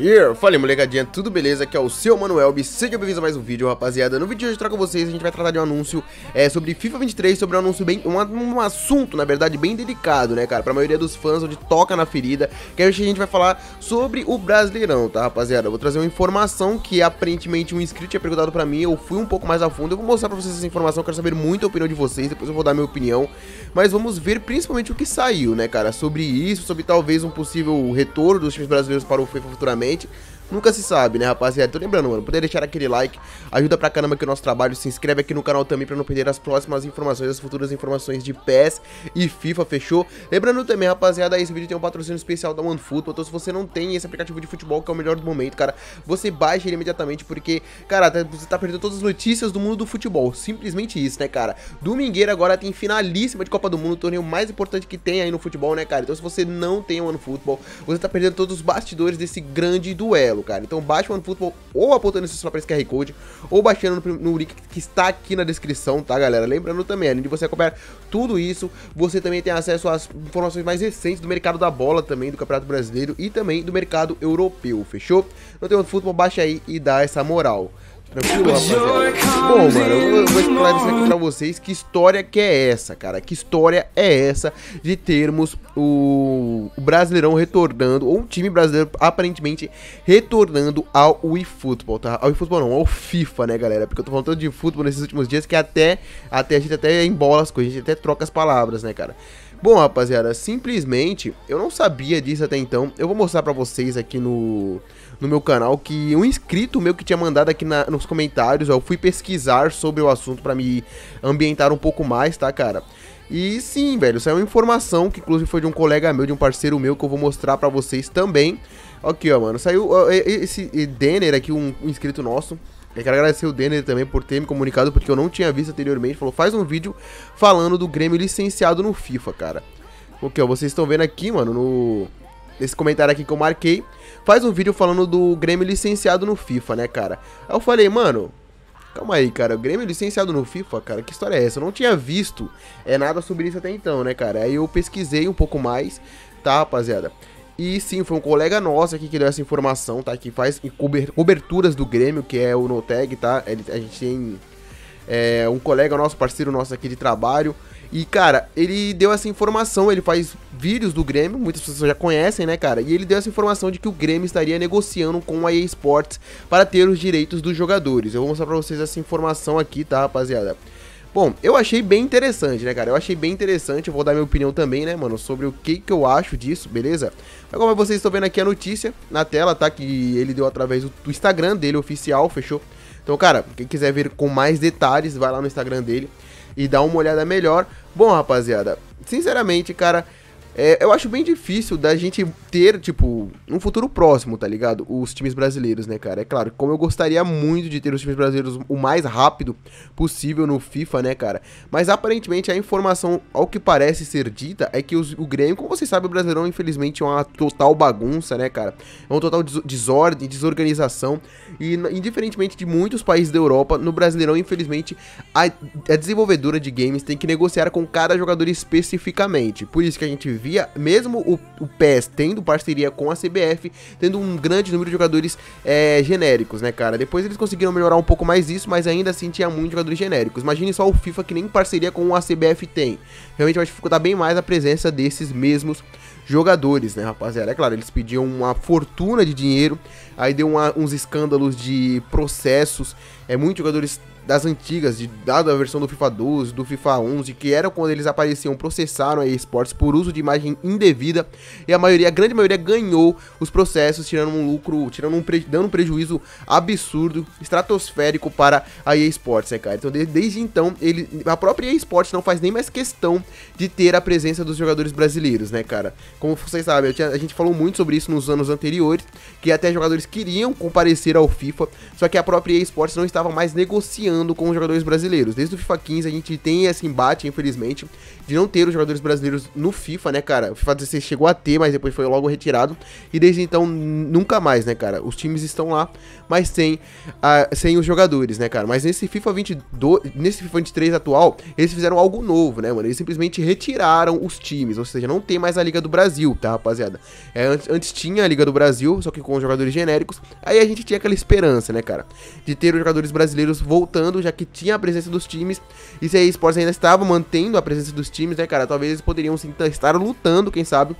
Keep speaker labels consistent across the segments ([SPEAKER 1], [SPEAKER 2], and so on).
[SPEAKER 1] Fala falei molecadinha, tudo beleza? Aqui é o seu Manuel, seja bem-vindo a mais um vídeo, rapaziada. No vídeo de hoje eu trago vocês, a gente vai tratar de um anúncio é, sobre FIFA 23, sobre um anúncio bem, um, um, assunto, na verdade, bem delicado, né, cara? Pra maioria dos fãs, onde toca na ferida, que hoje a gente vai falar sobre o Brasileirão, tá, rapaziada? Eu vou trazer uma informação que aparentemente um inscrito tinha perguntado pra mim, eu fui um pouco mais a fundo, eu vou mostrar pra vocês essa informação, eu quero saber muito a opinião de vocês, depois eu vou dar minha opinião, mas vamos ver principalmente o que saiu, né, cara, sobre isso, sobre talvez um possível retorno dos times brasileiros para o FIFA futuramente, gente Nunca se sabe, né, rapaziada? tô lembrando, mano, poder deixar aquele like, ajuda pra caramba aqui o nosso trabalho, se inscreve aqui no canal também pra não perder as próximas informações, as futuras informações de PES e FIFA, fechou? Lembrando também, rapaziada, esse vídeo tem um patrocínio especial da OneFootball, então se você não tem esse aplicativo de futebol, que é o melhor do momento, cara, você baixa ele imediatamente, porque, cara, tá, você tá perdendo todas as notícias do mundo do futebol, simplesmente isso, né, cara? Domingueira agora tem finalíssima de Copa do Mundo, o torneio mais importante que tem aí no futebol, né, cara? Então se você não tem o OneFootball, você tá perdendo todos os bastidores desse grande duelo cara. Então baixa o One Football ou apontando isso celular pra esse QR Code, ou baixando no, no, link que está aqui na descrição, tá, galera? Lembrando também, além de você acompanhar tudo isso, você também tem acesso às informações mais recentes do mercado da bola também, do Campeonato Brasileiro e também do mercado europeu, fechou? Então tem One Football, baixa aí e dá essa moral. Tranquilo, Bom, mano, eu vou explicar isso aqui pra vocês que história que é essa, cara. Que história é essa de termos o, o Brasileirão retornando, ou um time brasileiro aparentemente retornando ao eFootball, tá? Ao eFootball não, ao FIFA, né, galera? Porque eu tô falando tanto de futebol nesses últimos dias que até, até a gente até embola as coisas, a gente até troca as palavras, né, cara? Bom, rapaziada, simplesmente, eu não sabia disso até então. Eu vou mostrar pra vocês aqui no, no meu canal que um inscrito meu que tinha mandado aqui na, nos comentários, ó, eu fui pesquisar sobre o assunto pra me ambientar um pouco mais, tá, cara? E sim, velho, saiu uma informação que inclusive foi de um colega meu, de um parceiro meu, que eu vou mostrar pra vocês também. Aqui, ó, mano, saiu ó, esse Denner aqui, um, um inscrito nosso. Eu quero agradecer o Denner também por ter me comunicado, porque eu não tinha visto anteriormente. Falou, faz um vídeo falando do Grêmio licenciado no FIFA, cara. Porque, ó, vocês estão vendo aqui, mano, no... comentário aqui que eu marquei. Faz um vídeo falando do Grêmio licenciado no FIFA, né, cara? Aí eu falei, mano, Calma aí, cara. O Grêmio licenciado no FIFA, cara, que história é essa? Eu não tinha visto é nada sobre isso até então, né, cara? Aí eu pesquisei um pouco mais, tá, rapaziada? E sim, foi um colega nosso aqui que deu essa informação, tá? Que faz coberturas do Grêmio, que é o Noteg, tá? Ele, a gente tem é, um colega nosso, parceiro nosso aqui de trabalho. E, cara, ele deu essa informação, ele faz vídeos do Grêmio, muitas pessoas já conhecem, né, cara? E ele deu essa informação de que o Grêmio estaria negociando com a EA Sports para ter os direitos dos jogadores. Eu vou mostrar pra vocês essa informação aqui, tá, rapaziada? Bom, eu achei bem interessante, né, cara? Eu achei bem interessante, eu vou dar minha opinião também, né, mano, sobre o que, que eu acho disso, beleza? Mas como vocês estão vendo aqui a notícia na tela, tá? Que ele deu através do, do Instagram dele, oficial, fechou? Então, cara, quem quiser ver com mais detalhes, vai lá no Instagram dele e dá uma olhada melhor. Bom, rapaziada, sinceramente, cara, é, eu acho bem difícil da gente ter, tipo, um futuro próximo, tá ligado? Os times brasileiros, né, cara? É claro, como eu gostaria muito de ter os times brasileiros o mais rápido possível no FIFA, né, cara? Mas aparentemente a informação, ao que parece ser dita, é que os, o Grêmio, como vocês sabem, o Brasileirão, infelizmente, é uma total bagunça, né, cara? É uma total des desordem, desorganização. E, indiferentemente de muitos países da Europa, no Brasileirão, infelizmente, a, a desenvolvedora de games tem que negociar com cada jogador especificamente. Por isso que a gente via mesmo o, o PES tendo parceria com a CBF, tendo um grande número de jogadores é, genéricos, né, cara? Depois eles conseguiram melhorar um pouco mais isso, mas ainda assim tinha muitos jogadores genéricos. Imagine só o FIFA que nem parceria com a CBF tem. Realmente vai dificultar bem mais a presença desses mesmos jogadores, né, rapaziada? É claro, eles pediam uma fortuna de dinheiro, aí deu uma, uns escândalos de processos, é, muitos jogadores das antigas, de, da, da versão do FIFA 12, do FIFA 11, que era quando eles apareciam, processaram a eSports por uso de imagem indevida, e a maioria, a grande maioria ganhou os processos, tirando um lucro, tirando um dando um prejuízo absurdo, estratosférico para a eSports, né, cara? Então, de, desde então, ele, a própria eSports não faz nem mais questão de ter a presença dos jogadores brasileiros, né, cara? Como vocês sabem, tinha, a gente falou muito sobre isso nos anos anteriores, que até jogadores queriam comparecer ao FIFA, só que a própria eSports não estava mais negociando com os jogadores brasileiros. Desde o FIFA 15 a gente tem esse embate, infelizmente, de não ter os jogadores brasileiros no FIFA, né, cara? O FIFA 16 chegou a ter, mas depois foi logo retirado. E desde então, nunca mais, né, cara? Os times estão lá, mas sem, uh, sem os jogadores, né, cara? Mas nesse FIFA 22, nesse FIFA 23 atual, eles fizeram algo novo, né, mano? Eles simplesmente retiraram os times, ou seja, não tem mais a Liga do Brasil, tá, rapaziada? É, antes, antes tinha a Liga do Brasil, só que com os jogadores genéricos. Aí a gente tinha aquela esperança, né, cara? De ter os jogadores brasileiros voltando voltando, já que tinha a presença dos times. E se a Esports ainda estava mantendo a presença dos times, né, cara? Talvez eles poderiam sim estar lutando, quem sabe,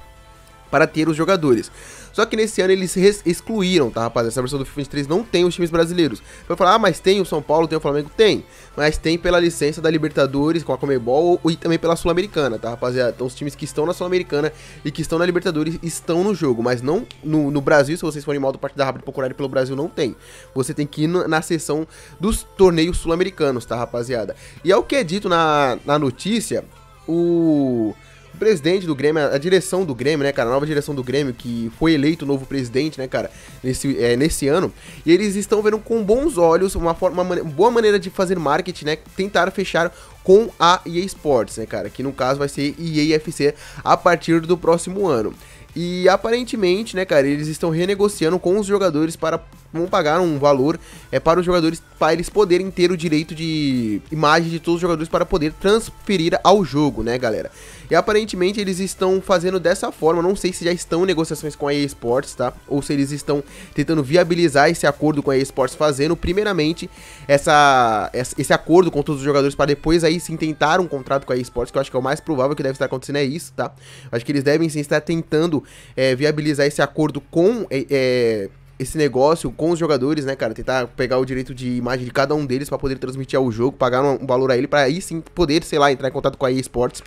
[SPEAKER 1] para ter os jogadores. Só que nesse ano eles excluíram, tá, rapaziada? Essa versão do FIFA 23 não tem os times brasileiros. Vai falar, ah, mas tem o São Paulo, tem o Flamengo? Tem. Mas tem pela licença da Libertadores com a Comebol e também pela Sul-Americana, tá, rapaziada? Então os times que estão na Sul-Americana e que estão na Libertadores estão no jogo, mas não no, no Brasil. Se vocês forem mal do Partido Rápida e procurarem pelo Brasil, não tem. Você tem que ir na, sessão seção dos torneios sul-americanos, tá, rapaziada? E é o que é dito na, na notícia, o o presidente do Grêmio, a direção do Grêmio, né, cara? A nova direção do Grêmio, que foi eleito novo presidente, né, cara, nesse, é, nesse ano. E eles estão vendo com bons olhos uma, forma, uma boa maneira de fazer marketing, né? tentar fechar com a EA Sports, né, cara? Que no caso vai ser EA FC a partir do próximo ano. E aparentemente, né, cara, eles estão renegociando com os jogadores para vão pagar um valor é para os jogadores para eles poderem ter o direito de imagem de todos os jogadores para poder transferir ao jogo, né, galera? E aparentemente eles estão fazendo dessa forma, não sei se já estão em negociações com a EA Sports, tá? Ou se eles estão tentando viabilizar esse acordo com a EA Sports fazendo primeiramente essa, esse acordo com todos os jogadores para depois aí sim tentar um contrato com a EA Sports, que eu acho que é o mais provável que deve estar acontecendo é isso, tá? Acho que eles devem sim estar tentando é, viabilizar esse acordo com é, é, esse negócio, com os jogadores, né, cara? Tentar pegar o direito de imagem de cada um deles para poder transmitir ao jogo, pagar um, um valor a ele, para aí sim poder, sei lá, entrar em contato com a Esports,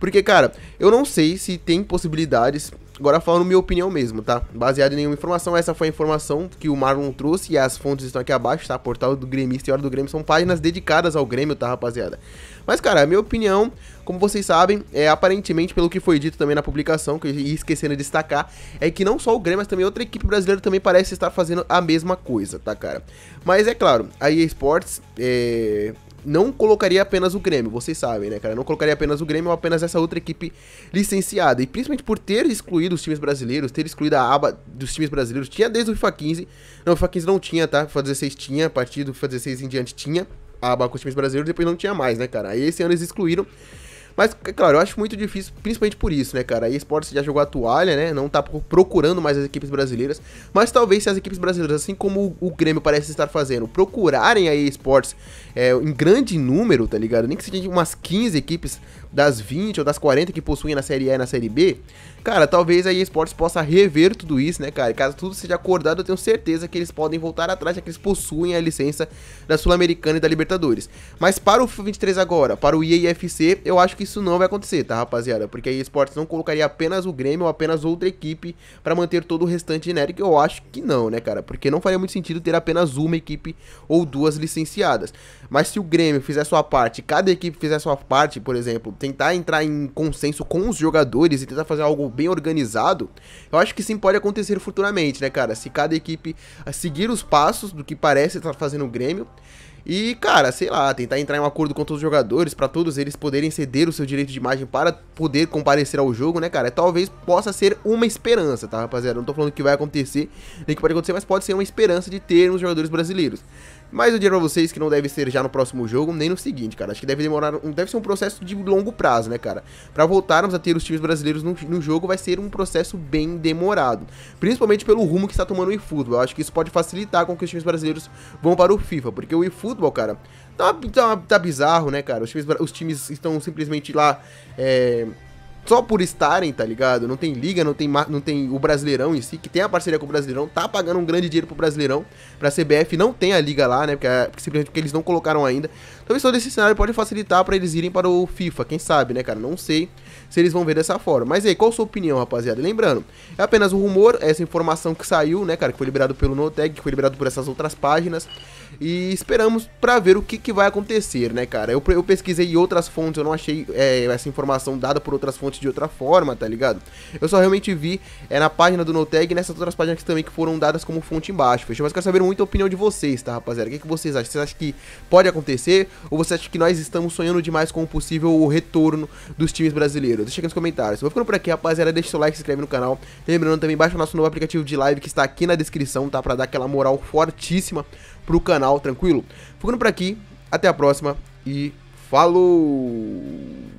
[SPEAKER 1] Porque, cara, eu não sei se tem possibilidades Agora falando minha opinião mesmo, tá? Baseado em nenhuma informação, essa foi a informação que o Marlon trouxe e as fontes estão aqui abaixo, tá? Portal do Gremista e Hora do Grêmio são páginas dedicadas ao Grêmio, tá, rapaziada? Mas, cara, a minha opinião, como vocês sabem, é aparentemente, pelo que foi dito também na publicação, que eu ia esquecendo de destacar, é que não só o Grêmio, mas também outra equipe brasileira também parece estar fazendo a mesma coisa, tá, cara? Mas é claro, a EA Sports é não colocaria apenas o Grêmio, vocês sabem, né, cara? Não colocaria apenas o Grêmio ou apenas essa outra equipe licenciada. E principalmente por ter excluído os times brasileiros, ter excluído a aba dos times brasileiros, tinha desde o FIFA 15. Não, o FIFA 15 não tinha, tá? FIFA 16 tinha, a partir do FIFA 16 em diante tinha a aba com os times brasileiros, depois não tinha mais, né, cara? Aí esse ano eles excluíram. Mas, é claro, eu acho muito difícil, principalmente por isso, né, cara? A esportes já jogou a toalha, né? Não tá procurando mais as equipes brasileiras. Mas talvez se as equipes brasileiras, assim como o Grêmio parece estar fazendo, procurarem a esportes é, em grande número, tá ligado? Nem que seja umas 15 equipes das 20 ou das 40 que possuem na Série A e na Série B, cara, talvez a eSports possa rever tudo isso, né, cara? Caso tudo seja acordado, eu tenho certeza que eles podem voltar atrás, já que eles possuem a licença da Sul-Americana e da Libertadores. Mas para o 23 agora, para o IAFC, eu acho que isso não vai acontecer, tá, rapaziada? Porque a eSports não colocaria apenas o Grêmio ou apenas outra equipe para manter todo o restante genérico, eu acho que não, né, cara? Porque não faria muito sentido ter apenas uma equipe ou duas licenciadas. Mas se o Grêmio fizer sua parte, cada equipe fizer sua parte, por exemplo, tentar entrar em consenso com os jogadores e tentar fazer algo bem organizado, eu acho que sim pode acontecer futuramente, né, cara? Se cada equipe ah, seguir os passos do que parece estar fazendo o Grêmio. E, cara, sei lá, tentar entrar em um acordo com todos os jogadores para todos eles poderem ceder o seu direito de imagem para poder comparecer ao jogo, né, cara? Talvez possa ser uma esperança, tá, rapaziada? Não tô falando que vai acontecer, nem que pode acontecer, mas pode ser uma esperança de termos jogadores brasileiros. Mas eu diria pra vocês que não deve ser já no próximo jogo, nem no seguinte, cara. Acho que deve demorar, um, deve ser um processo de longo prazo, né, cara? Pra voltarmos a ter os times brasileiros no, no jogo vai ser um processo bem demorado. Principalmente pelo rumo que está tomando o eFootball. Eu acho que isso pode facilitar com que os times brasileiros vão para o FIFA, porque o eFootball, cara, tá, tá, tá bizarro, né, cara? Os times, os times estão simplesmente lá, é só por estarem, tá ligado? Não tem liga, não tem, não tem o Brasileirão em si, que tem a parceria com o Brasileirão, tá pagando um grande dinheiro pro Brasileirão, pra CBF não tem a liga lá, né? Porque, é, porque simplesmente porque eles não colocaram ainda. Talvez todo esse cenário pode facilitar para eles irem para o FIFA, quem sabe, né, cara? Não sei se eles vão ver dessa forma. Mas aí, qual a sua opinião, rapaziada? Lembrando, é apenas um rumor, é essa informação que saiu, né, cara, que foi liberado pelo Noteg, que foi liberado por essas outras páginas. E esperamos para ver o que, que vai acontecer, né, cara? Eu, eu pesquisei outras fontes, eu não achei é, essa informação dada por outras fontes de outra forma, tá ligado? Eu só realmente vi é na página do Noteg e nessas outras páginas também que foram dadas como fonte embaixo, fechou? Mas quero saber muito a opinião de vocês, tá, rapaziada? O que, que vocês acham? Vocês acham que pode acontecer? Ou você acha que nós estamos sonhando demais com o possível retorno dos times brasileiros? Deixa aqui nos comentários. Vou ficando por aqui, rapaziada. Deixa seu like, se inscreve no canal. Lembrando também, baixa o nosso novo aplicativo de live que está aqui na descrição, tá? Pra dar aquela moral fortíssima pro canal, tranquilo? Ficando por aqui, até a próxima e falou!